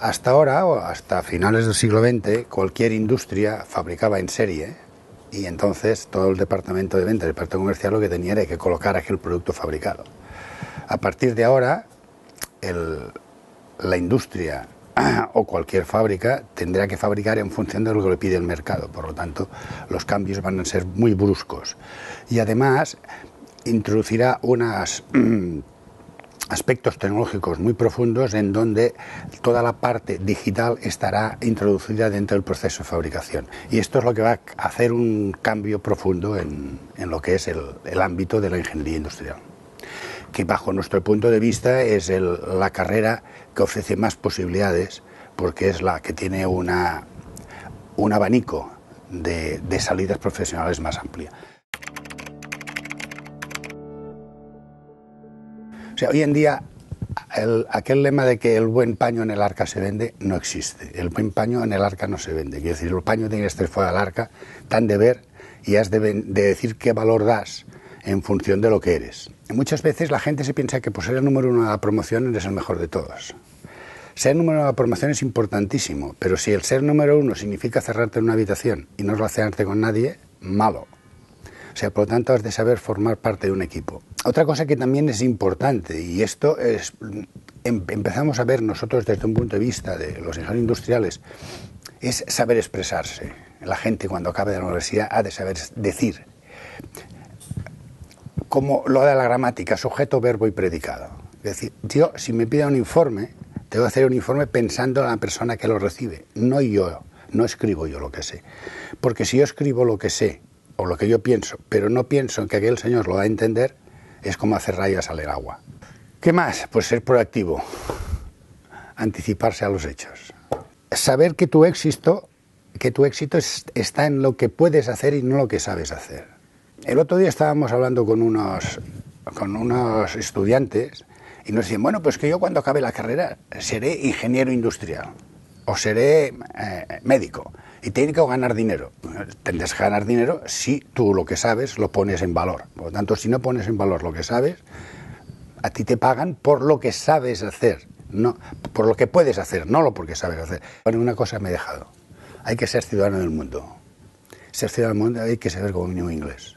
Hasta ahora, o hasta finales del siglo XX, cualquier industria fabricaba en serie y entonces todo el departamento de venta, el departamento comercial, lo que tenía era que colocar aquel producto fabricado. A partir de ahora, la industria o cualquier fábrica tendrá que fabricar en función de lo que le pide el mercado. Por lo tanto, los cambios van a ser muy bruscos. Y además, introducirá unas aspectos tecnológicos muy profundos en donde toda la parte digital estará introducida dentro del proceso de fabricación. Y esto es lo que va a hacer un cambio profundo en, lo que es el, ámbito de la ingeniería industrial que bajo nuestro punto de vista es la carrera que ofrece más posibilidades porque es la que tiene una, un abanico de, de salidas profesionales más amplia. hoy en día aquel lema de que el buen paño en el arca se vende no existe. El buen paño en el arca no se vende. Quiero decir, el paño tiene que estar fuera del arca, tan de ver y has de, decir qué valor das en función de lo que eres. muchas veces la gente se piensa que por ser el número uno de la promoción eres el mejor de todos. Ser número uno de la promoción es importantísimo, pero si el ser número uno significa cerrarte en una habitación y no relacionarte con nadie, malo. O sea, por lo tanto, has de saber formar parte de un equipo. Otra cosa que también es importante, y esto es, em, empezamos a ver nosotros desde un punto de vista de los ingenieros industriales, es saber expresarse. La gente cuando acabe de la universidad ha de saber decir. Como lo de la gramática, sujeto, verbo y predicado. Es decir, yo, si me piden un informe, tengo que hacer un informe pensando en la persona que lo recibe, no yo, no escribo yo lo que sé. Porque si yo escribo lo que sé o lo que yo pienso, pero no pienso que aquel señor lo va a entender, es como hacer rayas al agua. ¿Qué más? Pues ser proactivo, anticiparse a los hechos. Saber que tu éxito, que tu éxito está en lo que puedes hacer y no lo que sabes hacer. El otro día estábamos hablando con unos, estudiantes y nos decían, bueno, pues que yo cuando acabe la carrera seré ingeniero industrial o seré eh, médico y tiene que ganar dinero. Tendrás que ganar dinero si tú lo que sabes lo pones en valor. Por lo tanto, si no pones en valor lo que sabes, a ti te pagan por lo que sabes hacer, no por lo que puedes hacer, no lo porque sabes hacer. Bueno, una cosa me he dejado. Hay que ser ciudadano del mundo. Ser ciudadano del mundo hay que saber como mínimo inglés.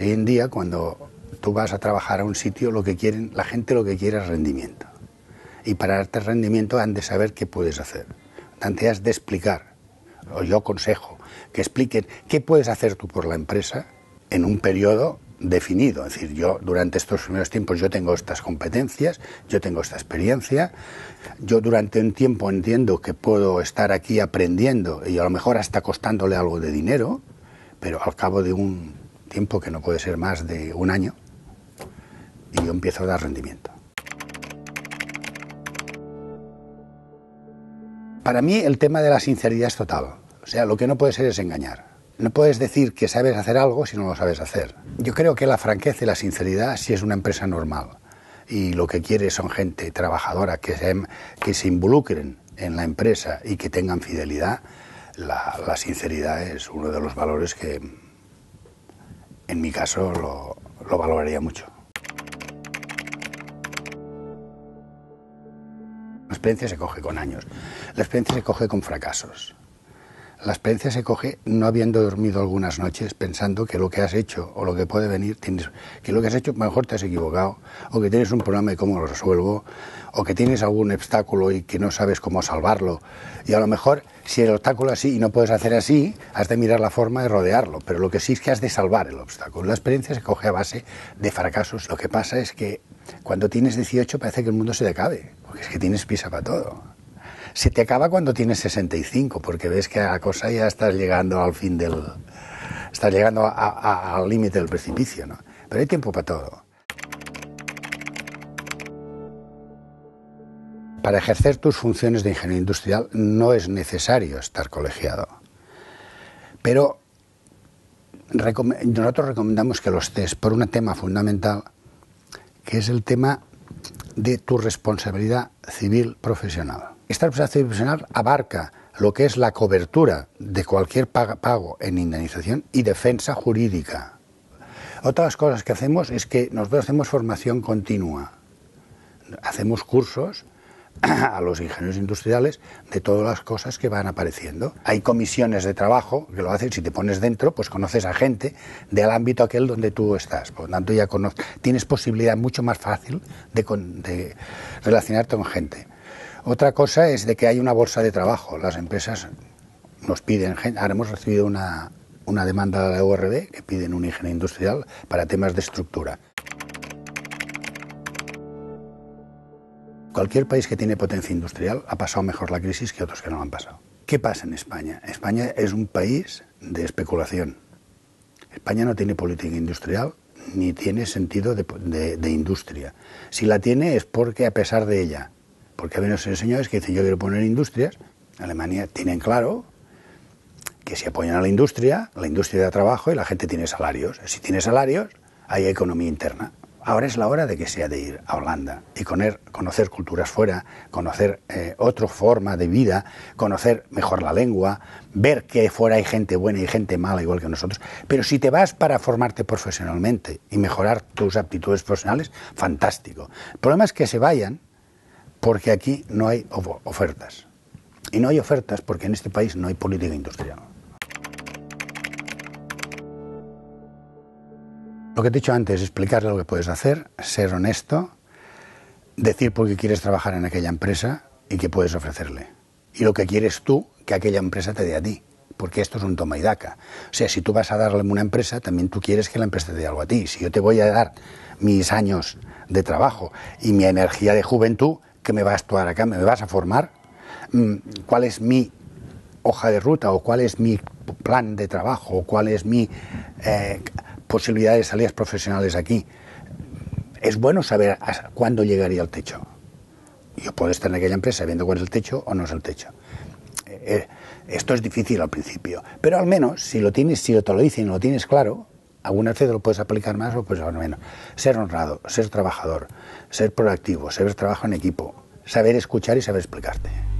Hoy en día, cuando tú vas a trabajar a un sitio, lo que quieren, la gente lo que quiere es rendimiento y para darte rendimiento han de saber qué puedes hacer. Tanto has de explicar, o yo aconsejo, que expliquen qué puedes hacer tú por la empresa en un periodo definido. Es decir, yo durante estos primeros tiempos yo tengo estas competencias, yo tengo esta experiencia, yo durante un tiempo entiendo que puedo estar aquí aprendiendo y a lo mejor hasta costándole algo de dinero, pero al cabo de un tiempo que no puede ser más de un año, y yo empiezo a dar rendimiento. para mí el tema de la sinceridad es total. O sea, lo que no puede ser es engañar. No puedes decir que sabes hacer algo si no lo sabes hacer. Yo creo que la franqueza y la sinceridad si es una empresa normal. Y lo que quiere son gente trabajadora que se, que se involucren en la empresa y que tengan fidelidad. La, sinceridad es uno de los valores que, en mi caso, lo valoraría mucho. experiencia se coge con años, la experiencia se coge con fracasos. La experiencia se coge no habiendo dormido algunas noches pensando que lo que has hecho o lo que puede venir, tienes, que lo que has hecho mejor te has equivocado, o que tienes un problema y cómo lo resuelvo, o que tienes algún obstáculo y que no sabes cómo salvarlo. Y a lo mejor si el obstáculo así y no puedes hacer así, has de mirar la forma de rodearlo, pero lo que sí es que has de salvar el obstáculo. La experiencia se coge a base de fracasos. Lo que pasa es que cuando tienes 18 parece que el mundo se te acabe, porque es que tienes pisa para todo. Se te acaba cuando tienes 65, porque ves que la cosa ya estás llegando al fin del... estás llegando al límite del precipicio, ¿no? Pero hay tiempo para todo. Para ejercer tus funciones de ingeniero industrial no es necesario estar colegiado. Pero nosotros recomendamos que los estés por un tema fundamental, es el tema de tu responsabilidad civil profesional. Esta responsabilidad civil profesional abarca lo que es la cobertura de cualquier pago en indemnización y defensa jurídica. Otras cosas que hacemos es que nosotros hacemos formación continua. Hacemos cursos a los ingenieros industriales de todas las cosas que van apareciendo. Hay comisiones de trabajo que lo hacen, si te pones dentro, pues conoces a gente del ámbito aquel donde tú estás. Por lo tanto, ya tienes posibilidad mucho más fácil de, relacionarte con gente. Otra cosa es de que hay una bolsa de trabajo. Las empresas nos piden, ahora hemos recibido una, una demanda de la URB que piden un ingeniero industrial para temas de estructura. Cualquier país que tiene potencia industrial ha pasado mejor la crisis que otros que no la han pasado. ¿Qué pasa en España? España es un país de especulación. España no tiene política industrial ni tiene sentido de, industria. Si la tiene es porque a pesar de ella, porque hay unos señores que dicen yo quiero poner industrias, Alemania tienen claro que si apoyan a la industria, la industria da trabajo y la gente tiene salarios. Si tiene salarios, hay economía interna. Ahora es la hora de que sea de ir a Holanda y conocer culturas fuera, conocer eh, otra forma de vida, conocer mejor la lengua, ver que fuera hay gente buena y gente mala igual que nosotros. Pero si te vas para formarte profesionalmente y mejorar tus aptitudes profesionales, fantástico. El problema es que se vayan porque aquí no hay ofertas. Y no hay ofertas porque en este país no hay política industrial. Lo que te he dicho antes, explicarle lo que puedes hacer, ser honesto, decir por qué quieres trabajar en aquella empresa y qué puedes ofrecerle. Y lo que quieres tú que aquella empresa te dé a ti, porque esto es un toma y daca. O sea, si tú vas a darle a una empresa, también tú quieres que la empresa te dé algo a ti. Si yo te voy a dar mis años de trabajo y mi energía de juventud, ¿qué me vas a actuar acá, me vas a formar, mm, cuál es mi hoja de ruta o cuál es mi plan de trabajo o cuál es mi eh, posibilidades de salidas profesionales aquí. Es bueno saber cuándo llegaría al techo. Yo puedo estar en aquella empresa viendo cuál es el techo o no es el techo. Eh, esto es difícil al principio, pero al menos si lo tienes, si te lo dicen y lo tienes claro, alguna te lo puedes aplicar más o pues al menos. Ser honrado, ser trabajador, ser proactivo, saber trabajo en equipo, saber escuchar y saber explicarte.